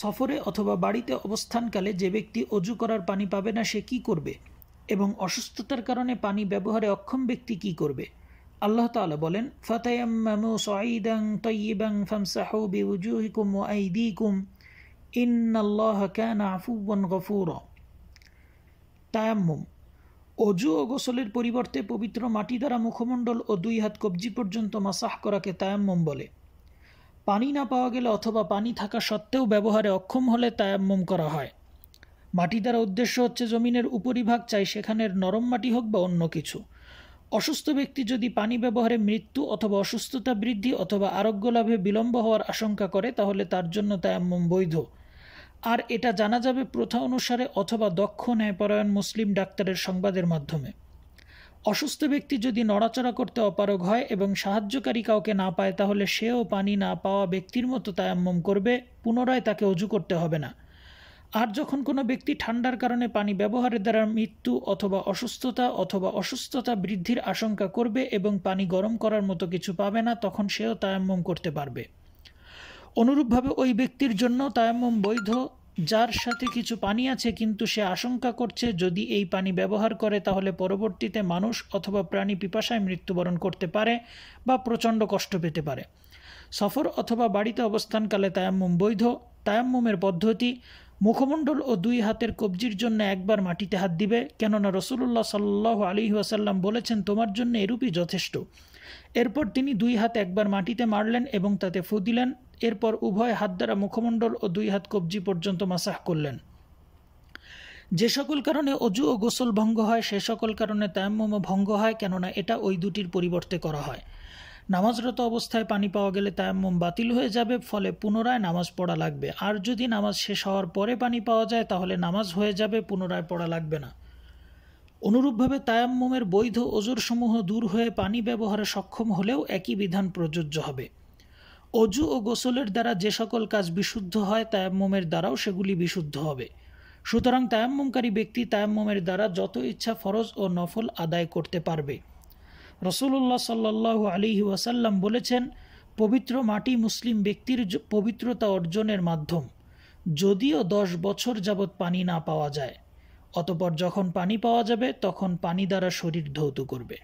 সফরে অথবা বাড়িতে অবস্থানকালে যে ব্যক্তি অজু করার পানি পাবে না সে কি করবে এবং অসুস্থতার কারণে পানি ব্যবহারে অক্ষম ব্যক্তি কি করবে আল্লাহ তালা বলেন ফতায়াম্মামু সাঈদাং তৈবাং ফামসাহু বিউজুহিকুম ও আইদিকুম ইন্নাল্লাহ কানা আফুবন গফুর তায়াম্মুম অজু ও গোসলের পরিবর্তে পবিত্র মাটি দ্বারা মুখমণ্ডল ও দুই হাত কবজি পর্যন্ত মাসাহ করাকে তায়াম্মম বলে পানি না পাওয়া গেলে অথবা পানি থাকা সত্ত্বেও ব্যবহারে অক্ষম হলে তায়াম্মুম করা হয় মাটি দ্বারা উদ্দেশ্য হচ্ছে জমিনের উপরিভাগ চাই সেখানের নরম মাটি হোক বা অন্য কিছু অসুস্থ ব্যক্তি যদি পানি ব্যবহারে মৃত্যু অথবা অসুস্থতা বৃদ্ধি অথবা আরোগ্য লাভে বিলম্ব হওয়ার আশঙ্কা করে তাহলে তার জন্য তায়াম্মুম বৈধ আর এটা জানা যাবে প্রথা অনুসারে অথবা দক্ষ ন্যায়পরায়ণ মুসলিম ডাক্তারের সংবাদের মাধ্যমে অসুস্থ ব্যক্তি যদি নড়াচড়া করতে অপারগ হয় এবং সাহায্যকারী কাউকে না পায় তাহলে সেও পানি না পাওয়া ব্যক্তির মতো তায়াম্মম করবে পুনরায় তাকে অজু করতে হবে না আর যখন কোনো ব্যক্তি ঠান্ডার কারণে পানি ব্যবহারের দ্বারা মৃত্যু অথবা অসুস্থতা অথবা অসুস্থতা বৃদ্ধির আশঙ্কা করবে এবং পানি গরম করার মতো কিছু পাবে না তখন সেও তায়াম্মম করতে পারবে অনুরূপভাবে ওই ব্যক্তির জন্য তায়াম্মম বৈধ যার সাথে কিছু পানি আছে কিন্তু সে আশঙ্কা করছে যদি এই পানি ব্যবহার করে তাহলে পরবর্তীতে মানুষ অথবা প্রাণী পিপাসায় মৃত্যুবরণ করতে পারে বা প্রচণ্ড কষ্ট পেতে পারে সফর অথবা বাড়িতে অবস্থানকালে তায়াম্মুম বৈধ তায়াম্মুমের পদ্ধতি মুখমণ্ডল ও দুই হাতের কবজির জন্য একবার মাটিতে হাত দিবে কেননা রসুল্লাহ সাল্লাহ আলী ওয়াসাল্লাম বলেছেন তোমার জন্য এরূপই যথেষ্ট এরপর তিনি দুই হাত একবার মাটিতে মারলেন এবং তাতে ফু দিলেন এরপর উভয় হাত দ্বারা মুখমণ্ডল ও দুই হাত কবজি পর্যন্ত মাসাহ করলেন যে সকল কারণে অজু ও গোসল ভঙ্গ হয় সে সকল কারণে তায়াম্মম ভঙ্গ হয় কেননা এটা ওই দুটির পরিবর্তে করা হয় নামাজরত অবস্থায় পানি পাওয়া গেলে তায়াম্মুম বাতিল হয়ে যাবে ফলে পুনরায় নামাজ পড়া লাগবে আর যদি নামাজ শেষ হওয়ার পরে পানি পাওয়া যায় তাহলে নামাজ হয়ে যাবে পুনরায় পড়া লাগবে না অনুরূপভাবে তায়াম্মুমের বৈধ ওজোরসমূহ দূর হয়ে পানি ব্যবহারে সক্ষম হলেও একই বিধান প্রযোজ্য হবে অজু ও গোসলের দ্বারা যে সকল কাজ বিশুদ্ধ হয় তায়াম্মুমের দ্বারাও সেগুলি বিশুদ্ধ হবে সুতরাং তায়াম্মুমকারী ব্যক্তি তায়াম্মুমের দ্বারা যত ইচ্ছা ফরজ ও নফল আদায় করতে পারবে রসুল্লাহ সাল্লাহ আলী ওয়াসাল্লাম বলেছেন পবিত্র মাটি মুসলিম ব্যক্তির পবিত্রতা অর্জনের মাধ্যম যদিও দশ বছর যাবৎ পানি না পাওয়া যায় অতপর যখন পানি পাওয়া যাবে তখন পানি দ্বারা শরীর ধৌত করবে